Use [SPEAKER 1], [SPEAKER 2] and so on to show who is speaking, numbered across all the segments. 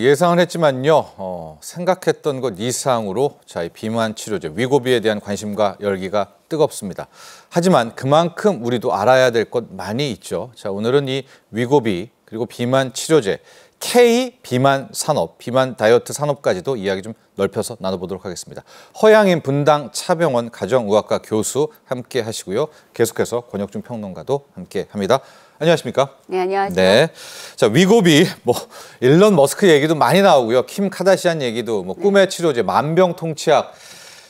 [SPEAKER 1] 예상은 했지만요. 어, 생각했던 것 이상으로 자, 이 비만 치료제 위고비에 대한 관심과 열기가 뜨겁습니다. 하지만 그만큼 우리도 알아야 될 것 많이 있죠. 자, 오늘은 이 위고비 그리고 비만 치료제 K 비만 산업, 비만 다이어트 산업까지도 이야기 좀 넓혀서 나눠보도록 하겠습니다. 허양인 분당 차병원 가정의학과 교수 함께 하시고요. 계속해서 권혁준 평론가도 함께 합니다. 안녕하십니까? 네, 안녕하세요. 네. 자, 위고비 뭐 일론 머스크 얘기도 많이 나오고요. 킴 카다시안 얘기도 뭐 네. 꿈의 네. 치료제 만병통치약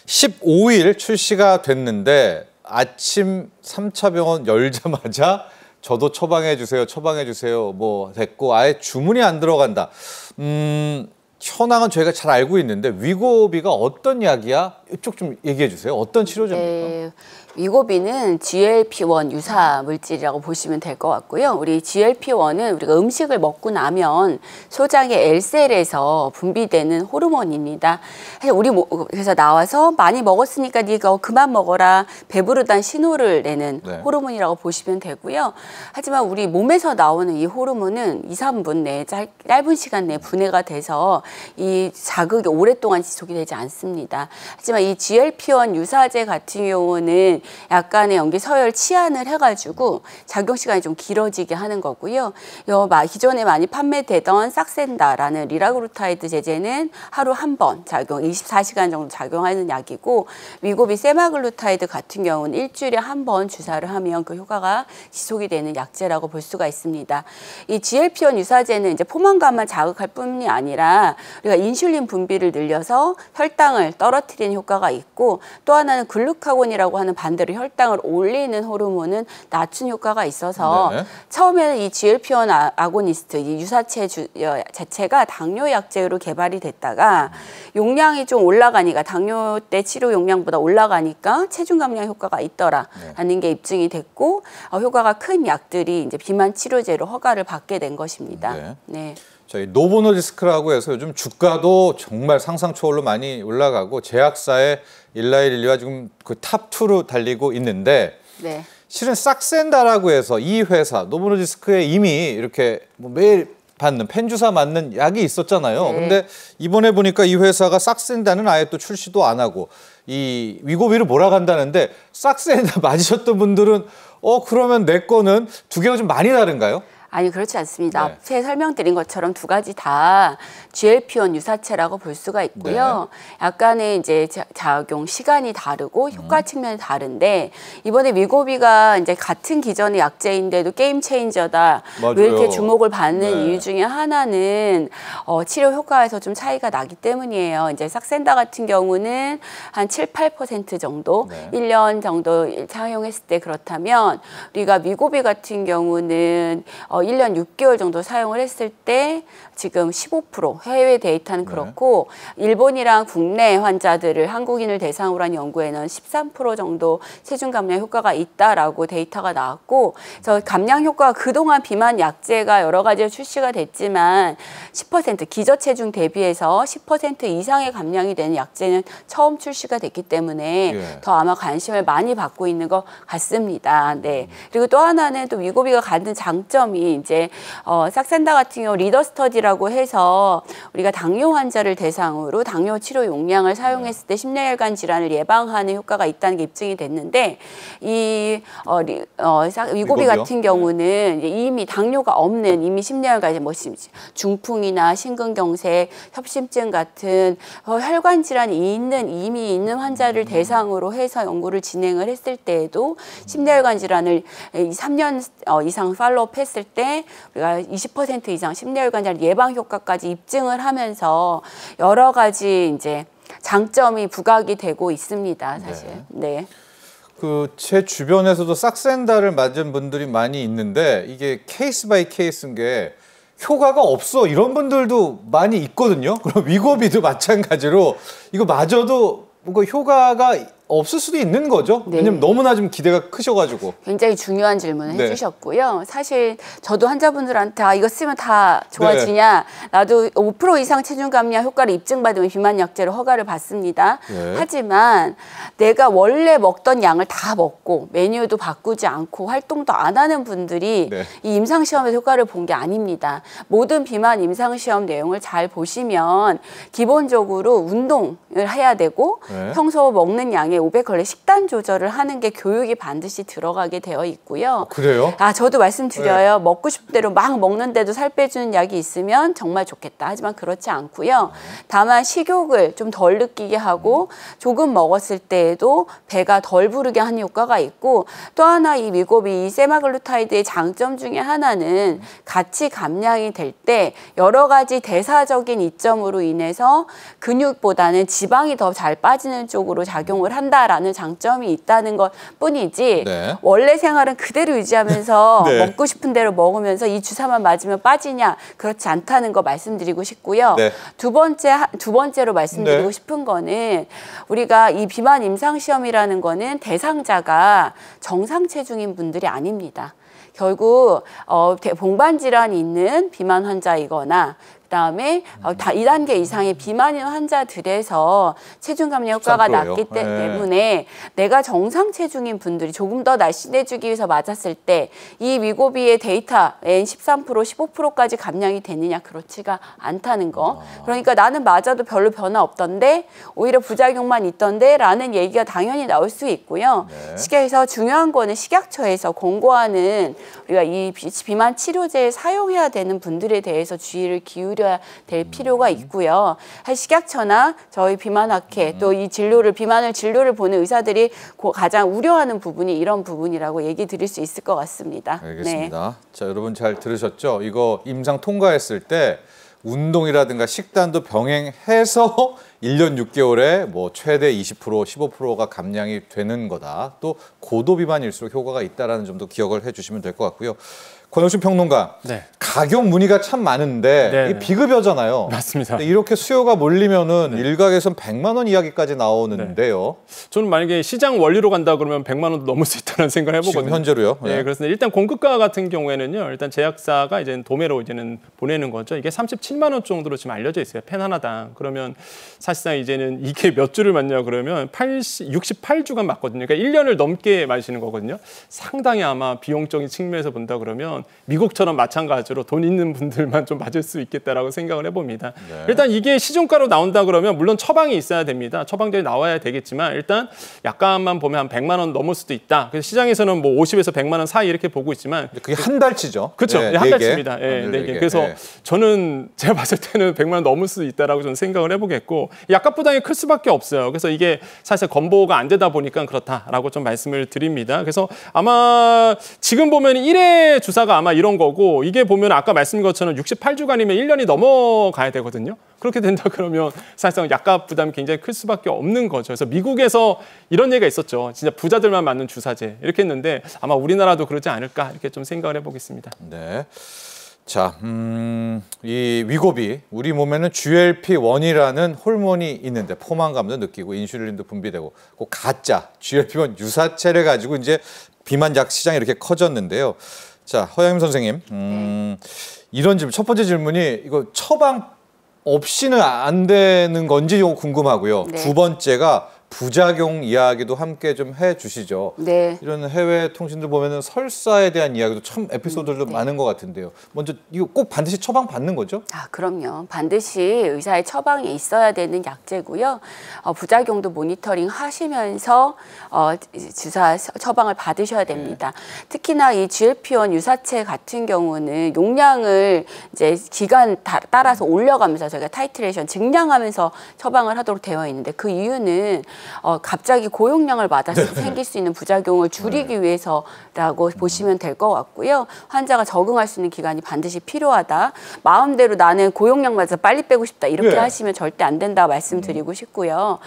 [SPEAKER 1] 15일 출시가 됐는데 아침 3차 병원 열자마자 저도 처방해 주세요. 처방해 주세요. 뭐 됐고 아예 주문이 안 들어간다. 음, 현황은 저희가 잘 알고 있는데 위고비가 어떤 약이야? 이쪽 좀 얘기해 주세요. 어떤
[SPEAKER 2] 치료제입니까? 네, 위고비는 GLP-1 유사 물질이라고 보시면 될 것 같고요. 우리 GLP-1은 우리가 음식을 먹고 나면 소장의 L셀에서 분비되는 호르몬입니다. 사실 우리 그래서 나와서 많이 먹었으니까 네가 어, 그만 먹어라 배부르다는 신호를 내는 네. 호르몬이라고 보시면 되고요. 하지만 우리 몸에서 나오는 이 호르몬은 2, 3분 내 짧은 시간 내에 분해가 돼서 이 자극이 오랫동안 지속이 되지 않습니다. 하지만 그나마 이 GLP-1 유사제 같은 경우는 약간의 연기 서열 치안을 해가지고 작용 시간이 좀 길어지게 하는 거고요. 요 어, 기존에 많이 판매되던 싹센다라는 리라그루타이드 제제는 하루 한 번 작용, 24시간 정도 작용하는 약이고 위고비 세마글루타이드 같은 경우는 일주일에 한 번 주사를 하면 그 효과가 지속이 되는 약제라고 볼 수가 있습니다. 이 GLP-1 유사제는 이제 포만감만 자극할 뿐이 아니라 우리가 인슐린 분비를 늘려서 혈당을 떨어뜨리는 효과 효과가 있고 또 하나는 글루카곤이라고 하는 반대로 혈당을 올리는 호르몬은 낮춘 효과가 있어서 네. 처음에는 이 GLP-1 아, 아고니스트 이 유사체 주, 여, 어, 자체가 당뇨 약제로 개발이 됐다가 용량이 좀 올라가니까 당뇨 때 치료 용량보다 올라가니까 체중 감량 효과가 있더라라는 네. 게 입증이 됐고 어, 효과가 큰 약들이 이제 비만 치료제로 허가를 받게 된 것입니다. 네. 네.
[SPEAKER 1] 저희 노보노디스크라고 해서 요즘 주가도 정말 상상 초월로 많이 올라가고 제약사의 일라이리와 지금 그 탑 투로 달리고 있는데 네. 실은 싹센다라고 해서 이 회사 노보노디스크에 이미 이렇게 뭐 매일 받는 펜주사 맞는 약이 있었잖아요. 네. 근데 이번에 보니까 이 회사가 싹센다는 아예 또 출시도 안 하고 이 위고비를 몰아간다는데 싹센다 맞으셨던 분들은 어 그러면 내 거는 두 개가 좀 많이 다른가요?
[SPEAKER 2] 아니 그렇지 않습니다. 네. 앞에 설명드린 것처럼 두 가지 다 GLP-1 유사체라고 볼 수가 있고요. 네. 약간의 이제 작용 시간이 다르고 음. 효과 음. 측면이 다른데 이번에 위고비가 이제 같은 기전의 약제인데도 게임 체인저다. 뭐 맞아요. 왜 이렇게 주목을 받는 네. 이유 중에 하나는 어, 치료 효과에서 좀 차이가 나기 때문이에요. 이제 삭센다 같은 경우는 한 7, 8% 정도 네. 일년 정도 사용했을 때 그렇다면 우리가 위고비 같은 경우는 어, 어, 1년 6개월 정도 사용을 했을 때 지금 15% 해외 데이터는 네. 그렇고 네. 일본이랑 국내 환자들을 한국인을 대상으로 한 연구에는 13% 정도 체중 감량 효과가 있다라고 데이터가 나왔고 저 감량 효과 그동안 비만 약제가 여러 가지 출시가 됐지만 10% 기저 체중 대비해서 10% 이상의 감량이 되는 약제는 처음 출시가 됐기 때문에 예. 더 아마 관심을 많이 받고 있는 것 같습니다. 네. 음. 그리고 또 하나는 또 위고비가 갖는 장점이 이제 어, 싹산다 같은 경우 리더 스터디라고 해서 우리가 당뇨 환자를 대상으로 당뇨 치료 용량을 사용했을 때심내혈관 질환을 예방하는 효과가 있다는 게 입증이 됐는데 이 어, 리, 어, 싹, 위고비 위고비요? 같은 경우는 이미 당뇨가 없는 이미 심내혈관 이제 뭐 중풍이나 심근경색, 협심증 같은 어, 혈관 질환이 있는 이미 있는 환자를 대상으로 해서 연구를 진행을 했을 때에도 심내혈관 질환을 삼년 어, 이상 팔로우했을 때때 우리가 20% 이상 심뇌혈관질 예방 효과까지 입증을 하면서 여러 가지 이제 장점이 부각이 되고 있습니다. 네. 사실. 네. 네.
[SPEAKER 1] 그 그제 주변에서도 싹센다를 맞은 분들이 많이 있는데 이게 케이스 바이 케이스인 게 효과가 없어 이런 분들도 많이 있거든요. 그럼 위고비도 마찬가지로 이거 맞아도 뭔가 효과가 없을 수도 있는 거죠. 네. 왜냐면 너무나 좀 기대가 크셔가지고.
[SPEAKER 2] 굉장히 중요한 질문을 네. 해주셨고요. 사실 저도 환자분들한테 아, 이거 쓰면 다 좋아지냐, 네. 나도 5% 이상 체중 감량 효과를 입증받으면 비만 약제를 허가를 받습니다. 네. 하지만 내가 원래 먹던 양을 다 먹고 메뉴도 바꾸지 않고 활동도 안 하는 분들이 네. 이 임상 시험의 효과를 본 게 아닙니다. 모든 비만 임상 시험 내용을 잘 보시면 기본적으로 운동을 해야 되고 네. 평소 먹는 양의 500컬레 식단 조절을 하는 게 교육이 반드시 들어가게 되어 있고요. 아,
[SPEAKER 1] 그래요? 아
[SPEAKER 2] 저도 말씀드려요. 네. 먹고 싶은 대로 막 먹는데도 살 빼주는 약이 있으면 정말 좋겠다. 하지만 그렇지 않고요. 네. 다만 식욕을 좀 덜 느끼게 하고 조금 먹었을 때에도 배가 덜 부르게 하는 효과가 있고 또 하나 이 밀고비 세마글루타이드의 장점 중에 하나는 같이 감량이 될 때 여러 가지 대사적인 이점으로 인해서 근육보다는 지방이 더 잘 빠지는 쪽으로 작용을 한다. 한다라는 장점이 있다는 것 뿐이지 네. 원래 생활은 그대로 유지하면서 네. 먹고 싶은 대로 먹으면서 이 주사만 맞으면 빠지냐 그렇지 않다는 거 말씀드리고 싶고요. 네. 두 번째 두 번째로 말씀드리고 네. 싶은 거는 우리가 이 비만 임상 시험이라는 거는 대상자가 정상 체중인 분들이 아닙니다. 결국 어, 봉반 질환이 있는 비만 환자이거나 그다음에 어, 다 2단계 이상의 비만인 환자들에서 체중 감량 효과가 낮기 네. 때문에 내가 정상 체중인 분들이 조금 더 날씬해지기 위해서 맞았을 때 이 위고비의 데이터 N13% 15%까지 감량이 되느냐 그렇지가 않다는 거. 아. 그러니까 나는 맞아도 별로 변화 없던데 오히려 부작용만 있던데 라는 얘기가 당연히 나올 수 있고요. 네. 식약에서 중요한 거는 식약처에서 권고하는 우리가 이 비만 치료제 사용해야 되는 분들에 대해서 주의를 기울여 해드려야 될 필요가 있고요. 식약처나 저희 비만학회 또 이 진료를 비만을 진료를 보는 의사들이 가장 우려하는 부분이 이런 부분이라고 얘기 드릴 수 있을 것 같습니다. 알겠습니다.
[SPEAKER 1] 네. 자 여러분 잘 들으셨죠? 이거 임상 통과했을 때 운동이라든가 식단도 병행해서 1년 6개월에 뭐 최대 20% 15%가 감량이 되는 거다. 또 고도 비만일수록 효과가 있다라는 점도 기억을 해주시면 될 것 같고요. 권영준 평론가 네. 가격 문의가 참 많은데 네, 이 네. 비급여잖아요. 맞습니다. 이렇게 수요가 몰리면은 네. 일각에선 100만 원 이야기까지
[SPEAKER 3] 나오는데요. 네. 저는 만약에 시장 원리로 간다 그러면 100만 원도 넘을 수 있다는 생각을 해보거든요. 지금 현재로요? 네. 네. 그래서 일단 공급가 같은 경우에는요. 일단 제약사가 이제 도매로 이제는 보내는 거죠. 이게 37만 원 정도로 지금 알려져 있어요. 펜 하나당. 그러면 사실상 이제는 이게 몇 주를 맞냐 그러면 80, 68주간 맞거든요. 그러니까 1년을 넘게 마시는 거거든요. 상당히 아마 비용적인 측면에서 본다 그러면 보면 미국처럼 마찬가지로 돈 있는 분들만 좀 맞을 수 있겠다라고 생각을 해봅니다. 네. 일단 이게 시중가로 나온다 그러면 물론 처방이 있어야 됩니다. 처방전이 나와야 되겠지만 일단 약간만 보면 한 100만 원 넘을 수도 있다. 그래서 시장에서는 뭐 50에서 100만 원 사이 이렇게 보고 있지만 그게 한 달치죠. 그렇죠. 네, 예, 한 네 달치입니다. 예, 네, 네, 개. 그래서 네. 저는 제가 봤을 때는 100만 원 넘을 수 있다라고 저는 생각을 해보겠고 약값 부담이 클 수밖에 없어요. 그래서 이게 사실 건보가 안 되다 보니까 그렇다라고 좀 말씀을 드립니다. 그래서 아마 지금 보면 1회 주사가 하나가 아마 이런 거고 이게 보면 아까 말씀드 것처럼 68주간이면 1년이 넘어가야 되거든요. 그렇게 된다 그러면 사실상 약값 부담이 굉장히 클 수밖에 없는 거죠. 그래서 미국에서 이런 얘기가 있었죠. 진짜 부자들만 맞는 주사제 이렇게 했는데 아마 우리나라도 그러지 않을까 이렇게 좀 생각을 해보겠습니다. 네.
[SPEAKER 1] 자, 음, 이 위고비 우리 몸에는 GLP-1이라는 호르몬이 있는데 포만감도 느끼고 인슐린도 분비되고 그 가짜 GLP-1 유사체를 가지고 이제 비만약 시장이 이렇게 커졌는데요. 자 허양임 선생님 음, 네. 이런 질문 첫 번째 질문이 이거 처방 없이는 안 되는 건지 이거 궁금하고요. 네. 두 번째가 부작용 이야기도 함께 좀 해주시죠. 네. 이런 해외 통신들 보면은 설사에 대한 이야기도 참 에피소드들도 음, 네. 많은 것 같은데요. 먼저 이거 꼭 반드시 처방 받는
[SPEAKER 2] 거죠? 아 그럼요. 반드시 의사의 처방이 있어야 되는 약제고요. 어, 부작용도 모니터링 하시면서 어, 주사 처방을 받으셔야 네. 됩니다. 네. 특히나 이 GLP-1 유사체 같은 경우는 용량을 이제 기간 다, 따라서 올려가면서 저희가 타이트레이션 증량하면서 처방을 하도록 되어 있는데 그 이유는 어, 갑자기 고용량을 받아서 네. 생길 수 있는 부작용을 줄이기 네. 위해서라고 보시면 될 것 같고요. 환자가 적응할 수 있는 기간이 반드시 필요하다. 마음대로 나는 고용량 맞아서 빨리 빼고 싶다 이렇게 네. 하시면 절대 안 된다 말씀드리고 음. 싶고요.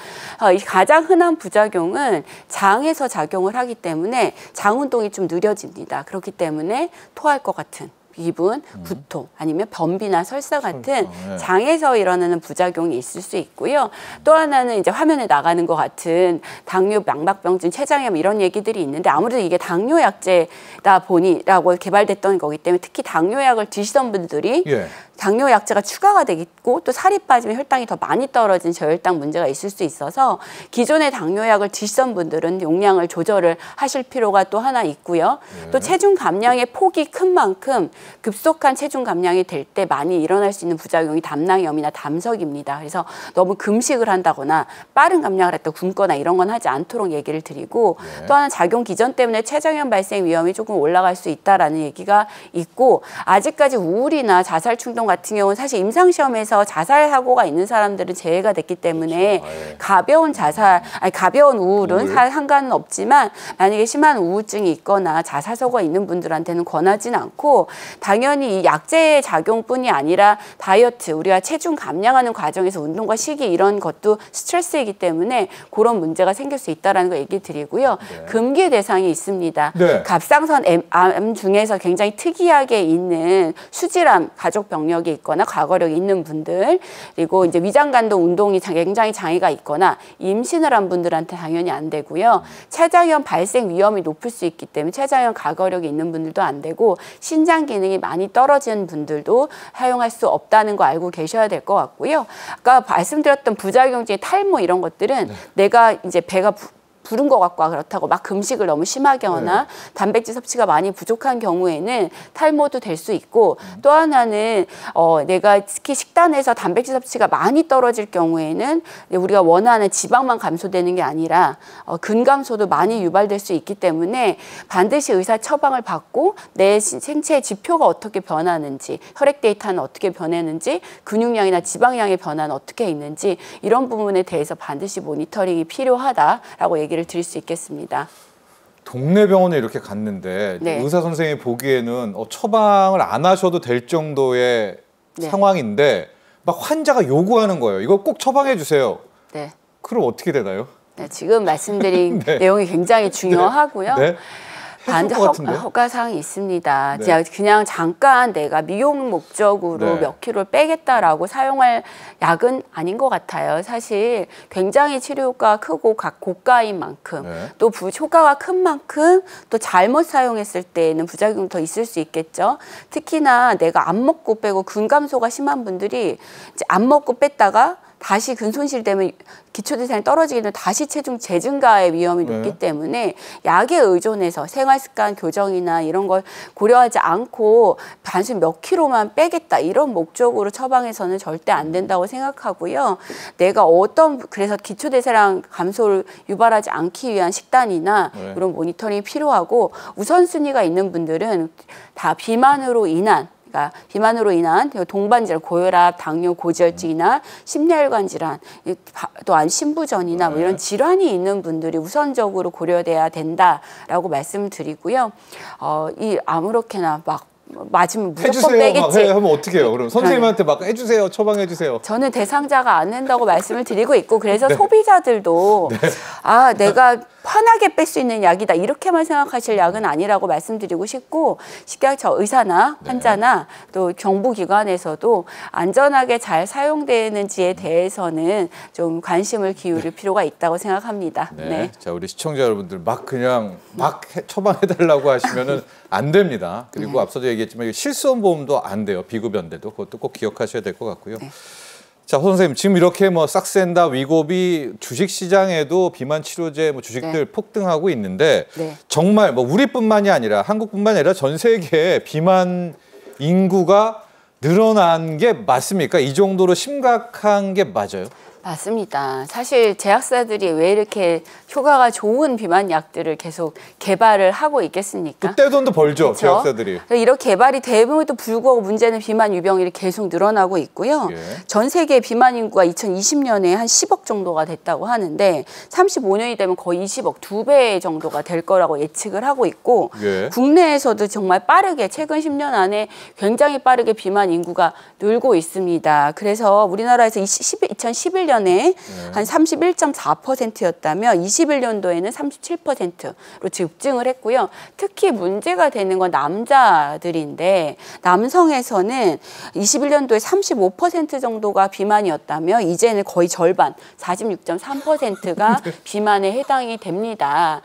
[SPEAKER 2] 어, 이 가장 흔한 부작용은 장에서 작용을 하기 때문에 장 운동이 좀 느려집니다. 그렇기 때문에 토할 것 같은 비분, 부통 음. 아니면 변비나 설사 같은 예. 장에서 일어나는 부작용이 있을 수 있고요. 또 하나는 이제 화면에 나가는 것 같은 당뇨, 망박병증 췌장염 이런 얘기들이 있는데 아무래도 이게 당뇨 약제다 보니라고 개발됐던 거기 때문에 특히 당뇨약을 드시던 분들이 예. 당뇨 약제가 추가가 되겠고 또 살이 빠지면 혈당이 더 많이 떨어진 저혈당 문제가 있을 수 있어서 기존의 당뇨약을 드시던 분들은 용량을 조절을 하실 필요가 또 하나 있고요. 네. 또 체중 감량의 폭이 큰 만큼 급속한 체중 감량이 될 때 많이 일어날 수 있는 부작용이 담낭염이나 담석입니다. 그래서 너무 금식을 한다거나 빠른 감량을 했다 굶거나 이런 건 하지 않도록 얘기를 드리고 네. 또 하나 작용 기전 때문에 체장염 발생 위험이 조금 올라갈 수 있다라는 얘기가 있고 아직까지 우울이나 자살 충동 운동 같은 경우는 사실 임상 시험에서 자살 사고가 있는 사람들은 제외가 됐기 때문에 그렇죠. 아, 예. 가벼운 자살 아니 가벼운 우울은 우울? 상관은 없지만 만약에 심한 우울증이 있거나 자살 사고가 있는 분들한테는 권하진 않고 당연히 이 약제의 작용뿐이 아니라 다이어트 우리가 체중 감량하는 과정에서 운동과 식이 이런 것도 스트레스이기 때문에 그런 문제가 생길 수있다는거 얘기 드리고요. 네. 금기 대상이 있습니다. 네. 갑상선 암 중에서 굉장히 특이하게 있는 수질암 가족 병력 경력이 있거나 과거력이 있는 분들 그리고 이제 위장간동 운동이 굉장히 장애가 있거나 임신을 한 분들한테 당연히 안 되고요. 체장염 발생 위험이 높을 수 있기 때문에 체장염 과거력이 있는 분들도 안 되고 신장 기능이 많이 떨어진 분들도 사용할 수 없다는 거 알고 계셔야 될 것 같고요. 아까 말씀드렸던 부작용 중에 탈모 이런 것들은 네. 내가 이제 배가 부른 것 같고 아, 그렇다고 막 금식을 너무 심하게 하거나 네. 단백질 섭취가 많이 부족한 경우에는 탈모도 될 수 있고 음. 또 하나는 어, 내가 특히 식단에서 단백질 섭취가 많이 떨어질 경우에는 우리가 원하는 지방만 감소되는 게 아니라 어, 근감소도 많이 유발될 수 있기 때문에 반드시 의사 처방을 받고 내생체 지표가 어떻게 변하는지 혈액 데이터는 어떻게 변했는지 근육량이나 지방량의 변화는 어떻게 있는지 이런 부분에 대해서 반드시 모니터링이 필요하다라고 얘기 얘기를 드릴 수 있겠습니다.
[SPEAKER 1] 동네 병원에 이렇게 갔는데 네. 의사 선생님이 보기에는 어, 처방을 안 하셔도 될 정도의 네. 상황인데 막 환자가 요구하는 거예요. 이거 꼭 처방해 주세요. 네. 그럼 어떻게 되나요?
[SPEAKER 2] 네, 지금 말씀드린 네. 내용이 굉장히 네. 중요하고요. 네. 반드 허가 사항이 있습니다. 네. 그냥 잠깐 내가 미용 목적으로 네. 몇 킬로를 빼겠다라고 사용할 약은 아닌 것 같아요. 사실 굉장히 치료 가 크고 각 고가인 만큼 네. 또 부, 효과가 큰 만큼 또 잘못 사용했을 때에는 부작용 더 있을 수 있겠죠. 특히나 내가 안 먹고 빼고 근감소가 심한 분들이 이제 안 먹고 뺐다가 다시 근손실 되면 기초대사량이 떨어지기 때문 다시 체중 재증가의 위험이 높기 네. 때문에 약에 의존해서 생활습관 교정이나 이런 걸 고려하지 않고 단순히 몇키로만 빼겠다 이런 목적으로 처방해서는 절대 안 된다고 생각하고요. 내가 어떤 그래서 기초대사량 감소를 유발하지 않기 위한 식단이나 네. 이런 모니터링이 필요하고 우선순위가 있는 분들은 다 비만으로 인한 그러니까 비만으로 인한 동반질, 고혈압, 당뇨, 고지혈증이나 심혈관 질환, 또한 신부전이나 뭐 이런 네. 질환이 있는 분들이 우선적으로 고려돼야 된다라고 말씀드리고요. 어, 이 아무렇게나 막 맞으면 무조건 빼겠지. 해,
[SPEAKER 1] 하면 어떻게 해요? 그럼 네. 선생님한테 막 해주세요, 처방해주세요.
[SPEAKER 2] 저는 대상자가 안 된다고 말씀을 드리고 있고 그래서 네. 소비자들도 네. 아 내가 편하게 뺄 수 있는 약이다 이렇게만 생각하실 약은 아니라고 말씀드리고 싶고 식약처 의사나 네. 환자나 네. 또 정부기관에서도 안전하게 잘 사용되는지에 음. 대해서는 좀 관심을 기울일 네. 필요가 있다고 생각합니다. 네. 네.
[SPEAKER 1] 자 우리 시청자 여러분들 막 그냥 막 처방해달라고 하시면은 안 됩니다. 그리고 네. 앞서도 얘기했지만 실손 보험도 안 돼요. 비급여인데도 그것도 꼭 기억하셔야 될 것 같고요. 네. 자, 호 선생님 지금 이렇게 뭐 싹센다 위고비 주식 시장에도 비만 치료제 뭐 주식들 네. 폭등하고 있는데 네. 정말 뭐 우리뿐만이 아니라 한국뿐만 아니라 전 세계 에 비만 인구가 늘어난 게 맞습니까? 이 정도로 심각한 게 맞아요?
[SPEAKER 2] 맞습니다. 사실 제약사들이 왜 이렇게 효과가 좋은 비만 약들을 계속 개발을 하고 있겠습니까?
[SPEAKER 1] 그때 돈도 벌죠, 그렇 제약사들이.
[SPEAKER 2] 이렇게 개발이 대부분에도 불구하고 문제는 비만 유병률이 계속 늘어나고 있고요. 예. 전 세계 비만 인구가 2020년에 한 10억 정도가 됐다고 하는데 35년이 되면 거의 20억 두 배 정도가 될 거라고 예측을 하고 있고 예. 국내에서도 정말 빠르게 최근 10년 안에 굉장히 빠르게 비만 인구가 늘고 있습니다. 그래서 우리나라에서 20, 2011년 2020년에 한 31.4%였다면 21년도에는 37%로 급증을 했고요. 특히 문제가 되는 건 남자들인데 남성에서는 21년도에 35% 정도가 비만이었다면 이제는 거의 절반 46.3%가 비만에 해당이 됩니다.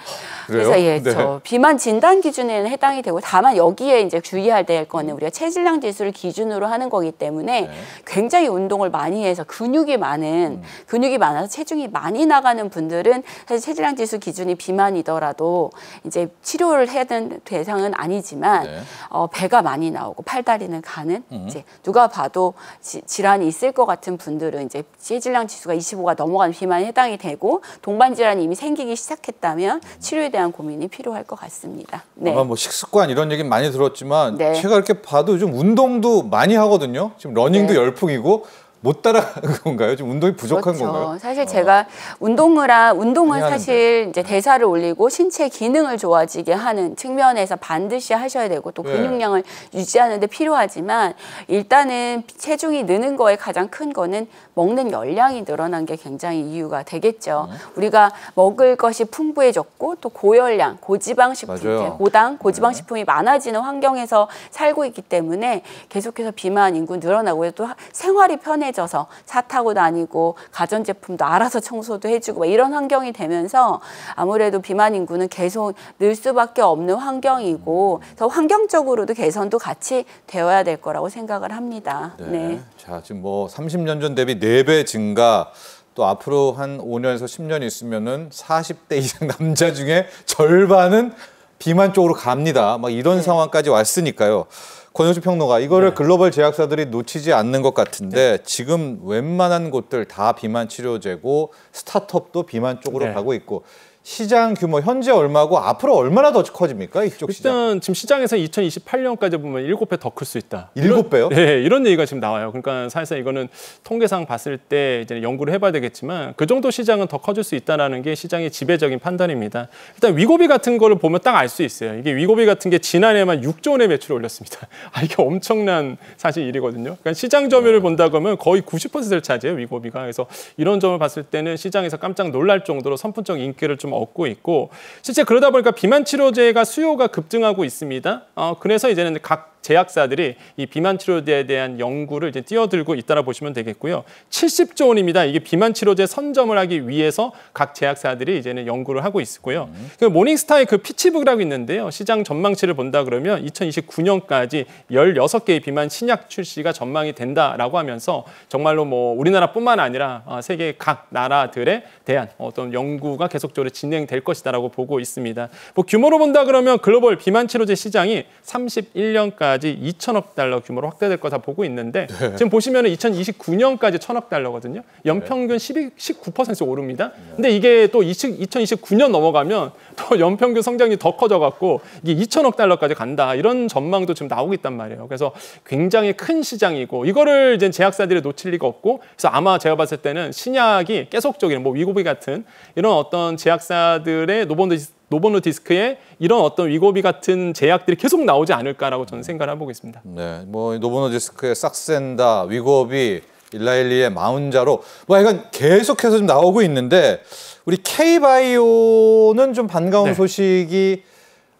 [SPEAKER 2] 그래서 예, 네. 저 비만 진단 기준에는 해당이 되고 다만 여기에 이제 주의할 될 거는 우리가 체질량 지수를 기준으로 하는 거기 때문에 네. 굉장히 운동을 많이 해서 근육이 많은 음. 근육이 많아서 체중이 많이 나가는 분들은 사실 체질량 지수 기준이 비만이더라도 이제 치료를 해야 되는 대상은 아니지만 네. 어, 배가 많이 나오고 팔다리는 가는 음. 이제 누가 봐도 지, 질환이 있을 것 같은 분들은 이제 체질량 지수가 25가 넘어가는 비만에 해당이 되고 동반 질환이 이미 생기기 시작했다면 음. 치료에 대한 대한 고민이 필요할 것 같습니다. 네. 아마 뭐
[SPEAKER 1] 식습관 이런 얘기 많이 들었지만 네. 제가 이렇게 봐도 요즘 운동도 많이 하거든요. 지금 러닝도 네. 열풍이고 못 따라가는 건가요? 지금 운동이 부족한 그렇죠. 건가요?
[SPEAKER 2] 사실 어. 제가 운동을 한 운동은 사실 이제 대사를 올리고 신체 기능을 좋아지게 하는 측면에서 반드시 하셔야 되고 또 네. 근육량을 네. 유지하는 데 필요하지만 일단은 체중이 느는 거에 가장 큰 거는 먹는 열량이 늘어난 게 굉장히 이유가 되겠죠. 음. 우리가 먹을 것이 풍부해졌고 또 고열량, 고지방 식품, 예, 고당, 네. 고지방 식품이 많아지는 환경에서 살고 있기 때문에 계속해서 비만 인구 늘어나고 또 생활이 편해 편해져서 차 타고 다니고 가전제품도 알아서 청소도 해주고 이런 환경이 되면서 아무래도 비만 인구는 계속 늘 수밖에 없는 환경이고 그래서 환경적으로도 개선도 같이 되어야 될 거라고 생각을 합니다. 네. 네.
[SPEAKER 1] 자, 지금 뭐 30년 전 대비 네 배 증가 또 앞으로 한 5년에서 10년 있으면은 40대 이상 남자 중에 절반은 비만 쪽으로 갑니다. 막 이런 네. 상황까지 왔으니까요. 권영수 평론가 이거를 네. 글로벌 제약사들이 놓치지 않는 것 같은데 네. 지금 웬만한 곳들 다 비만 치료제고 스타트업도 비만 쪽으로 네. 가고 있고 시장 규모 현재 얼마고 앞으로 얼마나 더 커집니까? 이쪽 시장.
[SPEAKER 3] 일단 지금 시장에서 2028년까지 보면 7배 더 클 수 있다. 7배요? 네, 이런 얘기가 지금 나와요. 그러니까 사실상 이거는 통계상 봤을 때 이제 연구를 해봐야 되겠지만 그 정도 시장은 더 커질 수 있다는 게 시장의 지배적인 판단입니다. 일단 위고비 같은 거를 보면 딱 알 수 있어요. 이게 위고비 같은 게 지난해만 6조 원의 매출을 올렸습니다. 아, 이게 엄청난 사실 일이거든요. 그러니까 시장 점유율을 본다 고하면 거의 90%를 차지해요, 위고비가. 그래서 이런 점을 봤을 때는 시장에서 깜짝 놀랄 정도로 선풍적 인기를 좀 얻고 있고 실제 그러다 보니까 비만 치료제가 수요가 급증하고 있습니다. 어, 그래서 이제는 각 제약사들이 이 비만 치료제에 대한 연구를 이제 뛰어들고 있다라 보시면 되겠고요. 70조 원입니다. 이게 비만 치료제 선점을 하기 위해서 각 제약사들이 이제는 연구를 하고 있고요. 음. 그 모닝스타의 그 피치북이라고 있는데요. 시장 전망치를 본다 그러면 2029년까지 16개의 비만 신약 출시가 전망이 된다라고 하면서 정말로 뭐 우리나라뿐만 아니라 어, 세계 각 나라들에 대한 어떤 연구가 계속적으로 진행될 것이다라고 보고 있습니다. 뭐 규모로 본다 그러면 글로벌 비만 치료제 시장이 31년까지 2030년까지 2천억 달러 규모로 확대될 거 다 보고 있는데 네. 지금 보시면 2029년까지 천억 달러거든요. 네. 연평균 12, 19% 오릅니다. 근데 이게 또 20, 2029년 넘어가면 또 연평균 성장이 더 커져갖고 이게 2천억 달러까지 간다 이런 전망도 지금 나오고 있단 말이에요. 그래서 굉장히 큰 시장이고 이거를 이제 제약사들이 놓칠 리가 없고 그래서 아마 제가 봤을 때는 신약이 계속적인 뭐 위고비 같은 이런 어떤 제약사들의 노본드 노보노 디스크에 이런 어떤 위고비 같은 제약들이 계속 나오지 않을까라고 저는 생각을 해보고 있습니다.
[SPEAKER 1] 네, 뭐 노보노 디스크의 싹센다, 위고비 일라일리의 마운자로 뭐 약간 계속해서 좀 나오고 있는데 우리 K바이오는 좀 반가운 네. 소식이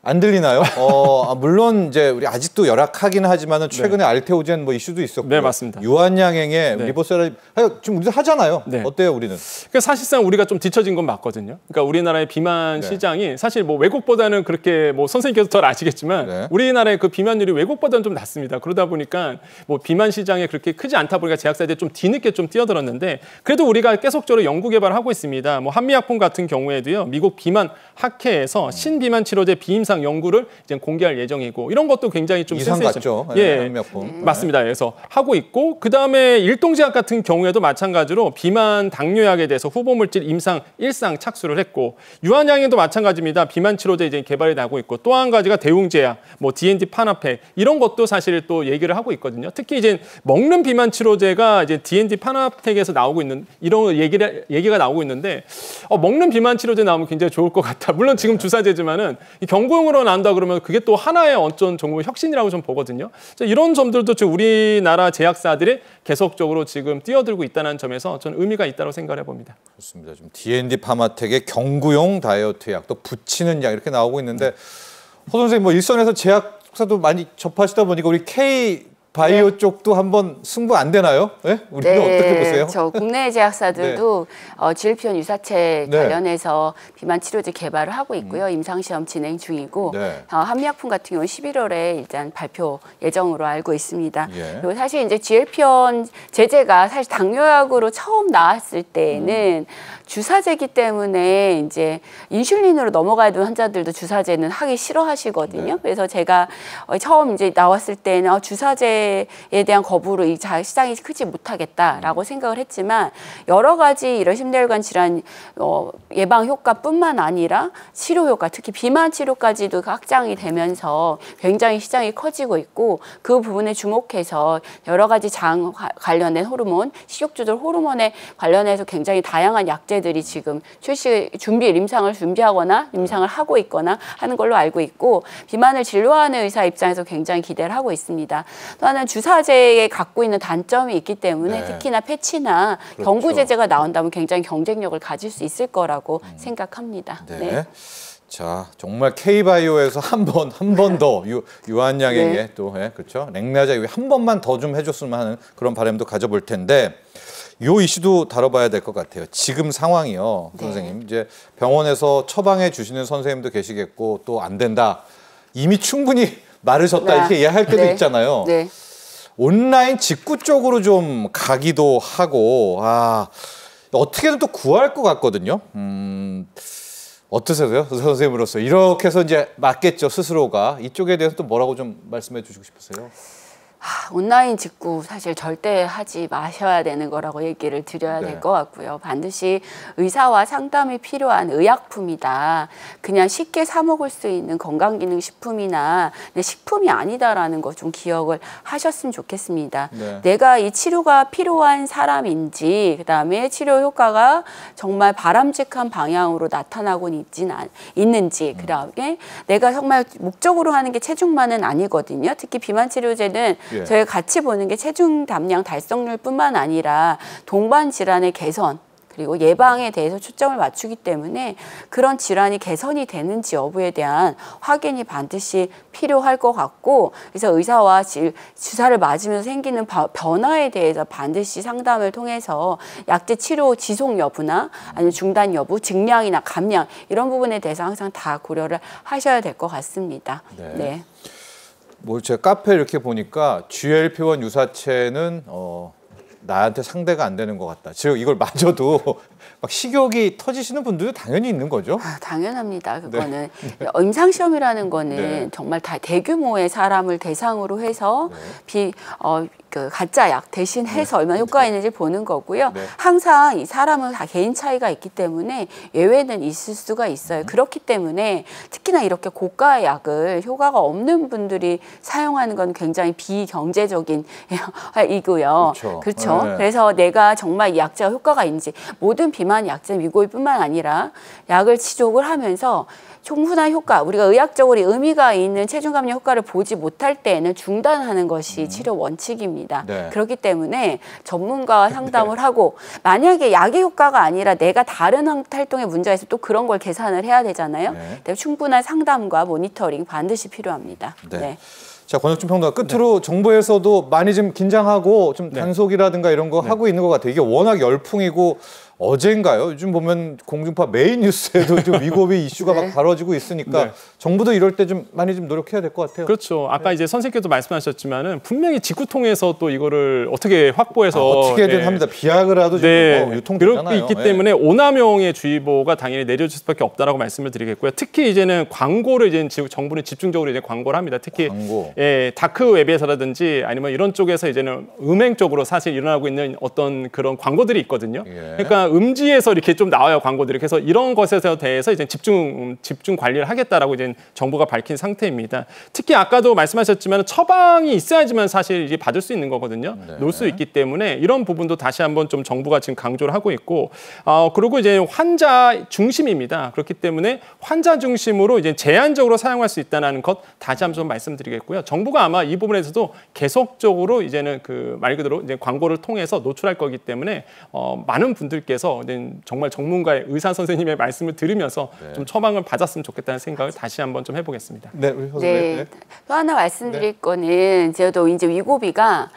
[SPEAKER 1] 안 들리나요? 어, 아, 물론 이제 우리 아직도 열악하긴 하지만 네. 최근에 네. 알테오젠 뭐 이슈도 있었고, 네 맞습니다. 유한양행의 네. 리버셀 지금 우리도 하잖아요. 네. 어때요 우리는? 그러니까 사실상 우리가 좀 뒤처진 건
[SPEAKER 3] 맞거든요. 그러니까 우리나라의 비만 네. 시장이 사실 뭐 외국보다는 그렇게 뭐 선생님께서 덜 아시겠지만 네. 우리나라의 그 비만율이 외국보다는 좀 낮습니다. 그러다 보니까 뭐 비만 시장에 그렇게 크지 않다 보니까 제약사들이 좀 뒤늦게 좀 뛰어들었는데 그래도 우리가 계속적으로 연구 개발하고 있습니다. 뭐 한미약품 같은 경우에도요 미국 비만 학회에서 음. 신비만 치료제 비임상 연구를 이제 공개할 예정이고 이런 것도 굉장히 좀 이상 같죠. 예, 음. 맞습니다. 네. 그래서 하고 있고 그 다음에 일동제약 같은 경우에도 마찬가지로 비만 당뇨약에 대해서 후보물질 임상 일상 착수를 했고 유한양에도 마찬가지입니다. 비만 치료제 이제 개발이 나고 있고 또 한 가지가 대웅제약, 뭐 D&D 파나페 이런 것도 사실 또 얘기를 하고 있거든요. 특히 이제 먹는 비만 치료제가 이제 D&D 파나텍에서 나오고 있는 이런 얘기를 얘기가 나오고 있는데 어, 먹는 비만 치료제 나오면 굉장히 좋을 것 같다. 자, 물론 지금 네. 주사제지만은 이 경고용으로 나온다 그러면 그게 또 하나의 어쩐 정의 혁신이라고 좀 보거든요. 자, 이런 점들도 지금 우리나라 제약사들이 계속적으로 지금 뛰어들고 있다는 점에서 저는 의미가 있다고 생각해 봅니다. 그렇습니다
[SPEAKER 1] 지금 D&D 파마텍의 경구용 다이어트 약또 붙이는 약 이렇게 나오고 있는데 네. 허 선생님 뭐 일선에서 제약 사도 많이 접하시다 보니까 우리 K 바이오 네. 쪽도 한번 승부 안 되나요? 네? 예? 우리는 네, 어떻게 보세요? 저
[SPEAKER 2] 국내 제약사들도 네. 어, GLP-1 유사체 네. 관련해서 비만 치료제 개발을 하고 있고요. 음. 임상시험 진행 중이고 네. 어, 한미약품 같은 경우는 11월에 일단 발표 예정으로 알고 있습니다. 예. 그리고 사실 이제 GLP-1 제제가 사실 당뇨약으로 처음 나왔을 때는 음. 주사제기 때문에 이제 인슐린으로 넘어가야 되는 환자들도 주사제는 하기 싫어하시거든요. 그래서 제가 어, 처음 이제 나왔을 때는 어, 주사제 규제에 대한 거부로 이 자, 시장이 크지 못하겠다라고 생각을 했지만 여러 가지 이런 심혈관 질환 어, 예방 효과뿐만 아니라 치료 효과 특히 비만 치료까지도 확장이 되면서 굉장히 시장이 커지고 있고 그 부분에 주목해서 여러 가지 장 관련된 호르몬 식욕 조절 호르몬에 관련해서 굉장히 다양한 약제들이 지금 출시 준비 임상을 준비하거나 임상을 하고 있거나 하는 걸로 알고 있고 비만을 진료하는 의사 입장에서 굉장히 기대를 하고 있습니다. 또 많은 주사제에 갖고 있는 단점이 있기 때문에 네. 특히나 패치나 그렇죠. 경구제제가 나온다면 굉장히 경쟁력을 가질 수 있을 거라고 음. 생각합니다. 네. 네.
[SPEAKER 1] 자, 정말 K바이오에서 한 번, 한 번더 유한 양에게 네. 또, 예, 그렇죠? 랭나자에 한 번만 더 좀 해줬으면 하는 그런 바람도 가져볼 텐데, 요 이슈도 다뤄봐야 될 것 같아요. 지금 상황이요, 네. 선생님. 이제 병원에서 처방해 주시는 선생님도 계시겠고, 또 안 된다. 이미 충분히 말을 셨다 네. 이렇게 이야기할 때도 네. 있잖아요. 네. 온라인 직구 쪽으로 좀 가기도 하고 아 어떻게든 또 구할 것 같거든요. 음, 어떠세요, 선생님으로서 이렇게 해서 이제 맞겠죠 스스로가 이쪽에 대해서 또 뭐라고 좀 말씀해 주시고 싶으세요?
[SPEAKER 2] 하, 온라인 직구 사실 절대 하지 마셔야 되는 거라고 얘기를 드려야 네. 될것 같고요. 반드시 의사와 상담이 필요한 의약품이다. 그냥 쉽게 사 먹을 수 있는 건강기능식품이나 식품이 아니다라는 거 좀 기억을 하셨으면 좋겠습니다. 네. 내가 이 치료가 필요한 사람인지 그다음에 치료 효과가 정말 바람직한 방향으로 나타나고 있진 않, 있는지 음. 그다음에 내가 정말 목적으로 하는 게 체중만은 아니거든요. 특히 비만 치료제는 예. 저희가 같이 보는 게 체중 담량 달성률뿐만 아니라 동반 질환의 개선 그리고 예방에 대해서 초점을 맞추기 때문에 그런 질환이 개선이 되는지 여부에 대한 확인이 반드시 필요할 것 같고 그래서 의사와 질, 주사를 맞으면서 생기는 변화에 대해서 반드시 상담을 통해서 약제 치료 지속 여부나 아니면 중단 여부, 증량이나 감량 이런 부분에 대해서 항상 다 고려를 하셔야 될 것 같습니다. 네. 네.
[SPEAKER 1] 뭐 제가 카페 이렇게 보니까 GLP-1 유사체는 어, 나한테 상대가 안 되는 것 같다. 즉 이걸 마저도 막 식욕이 터지시는 분들도 당연히 있는 거죠. 아,
[SPEAKER 2] 당연합니다. 네. 그거는 네. 임상 시험이라는 거는 네. 정말 다 대규모의 사람을 대상으로 해서 네. 비 어. 그 가짜 약 대신 네. 해서 얼마나 효과가 네. 있는지 보는 거고요. 항상 이 사람은 다 개인 차이가 있기 때문에 예외는 있을 수가 있어요. 음. 그렇기 때문에 특히나 이렇게 고가 약을 효과가 없는 분들이 사용하는 건 굉장히 비경제적인 이고요. 그렇죠. 그렇죠? 그래서 내가 정말 이 약제가 효과가 있는지 모든 비 미만 약제 미고일뿐만 아니라 약을 지족을 하면서 충분한 효과, 우리가 의학적으로 의미가 있는 체중 감량 효과를 보지 못할 때에는 중단하는 것이 음. 치료 원칙입니다. 네. 그렇기 때문에 전문가와 네. 상담을 네. 하고 만약에 약의 효과가 아니라 내가 다른 활동의 문제가 있으또 그런 걸 계산을 해야 되잖아요. 네. 충분한 상담과 모니터링 반드시 필요합니다. 네. 네.
[SPEAKER 1] 자 권혁준 평론가 끝으로 네. 정부에서도 많이 좀 긴장하고 좀 네. 단속이라든가 이런 거 네. 하고 있는 것 같아요. 이게 워낙 열풍이고 어젠가요? 요즘 보면 공중파 메인 뉴스에도 좀 위고비 이슈가 막 네. 다뤄지고 있으니까 네. 정부도 이럴 때 좀 많이 좀 노력해야 될 것
[SPEAKER 3] 같아요. 그렇죠. 아까 네. 이제 선생님께도 말씀하셨지만은 분명히 직구통에서 또 이거를 어떻게 확보해서 아, 어떻게든 네. 합니다.
[SPEAKER 1] 비약을라도 네. 뭐 유통되잖아요. 그렇기 예. 때문에
[SPEAKER 3] 오남용의 주의보가 당연히 내려질 수밖에 없다라고 말씀을 드리겠고요. 특히 이제는 광고를 이제 정부는 집중적으로 이제 광고를 합니다. 특히 광고. 예, 다크 웹에서라든지 아니면 이런 쪽에서 이제는 음행 쪽으로 사실 일어나고 있는 어떤 그런 광고들이 있거든요. 예. 그러니까 음지에서 이렇게 좀 나와요 광고들이. 그래서 이런 것에 대해서 이제 집중 집중 관리를 하겠다라고 이제 정부가 밝힌 상태입니다. 특히 아까도 말씀하셨지만 처방이 있어야지만 사실 이제 받을 수 있는 거거든요. 네. 놓을 수 있기 때문에 이런 부분도 다시 한번 좀 정부가 지금 강조를 하고 있고, 어 그리고 이제 환자 중심입니다. 그렇기 때문에 환자 중심으로 이제 제한적으로 사용할 수 있다는 것 다시 한번 좀 말씀드리겠고요. 정부가 아마 이 부분에서도 계속적으로 이제는 그 말 그대로 이제 광고를 통해서 노출할 거기 때문에 어 많은 분들께 대해서 정말 전문가의 의사 선생님의 말씀을 들으면서 네. 좀 처방을 받았으면 좋겠다는 생각을 다시 한번 좀 해보겠습니다. 네, 우리 선생님. 네. 네.
[SPEAKER 2] 또 하나 말씀드릴 거는 제가 또 이제 위고비가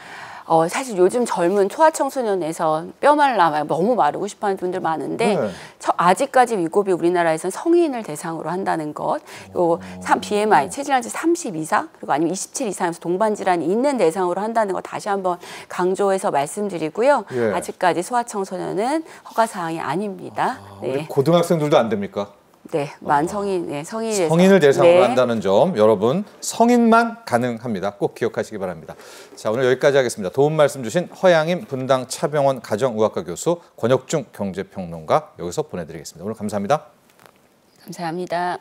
[SPEAKER 2] 어, 사실 요즘 젊은 초하청소년에서 뼈말라 만 너무 마르고 싶어하는 분들 많은데 네. 처, 아직까지 위고비 우리나라에서는 성인을 대상으로 한다는 것, 요 3, BMI 체질환자 30 이상 그리고 아니면 27 이상에서 동반 질환이 있는 대상으로 한다는 거 다시 한번 강조해서 말씀드리고요. 예. 아직까지 소아청소년은 허가 사항이 아닙니다. 아, 네.
[SPEAKER 1] 고등학생들도 안 됩니까?
[SPEAKER 2] 네, 만 성인, 네, 성인 성인을 대상으로 네. 한다는
[SPEAKER 1] 점 여러분 성인만 가능합니다. 꼭 기억하시기 바랍니다. 자, 오늘 여기까지 하겠습니다. 도움 말씀 주신 허양임 분당 차병원 가정의학과 교수 권혁중 경제평론가 여기서 보내드리겠습니다. 오늘 감사합니다.
[SPEAKER 2] 감사합니다.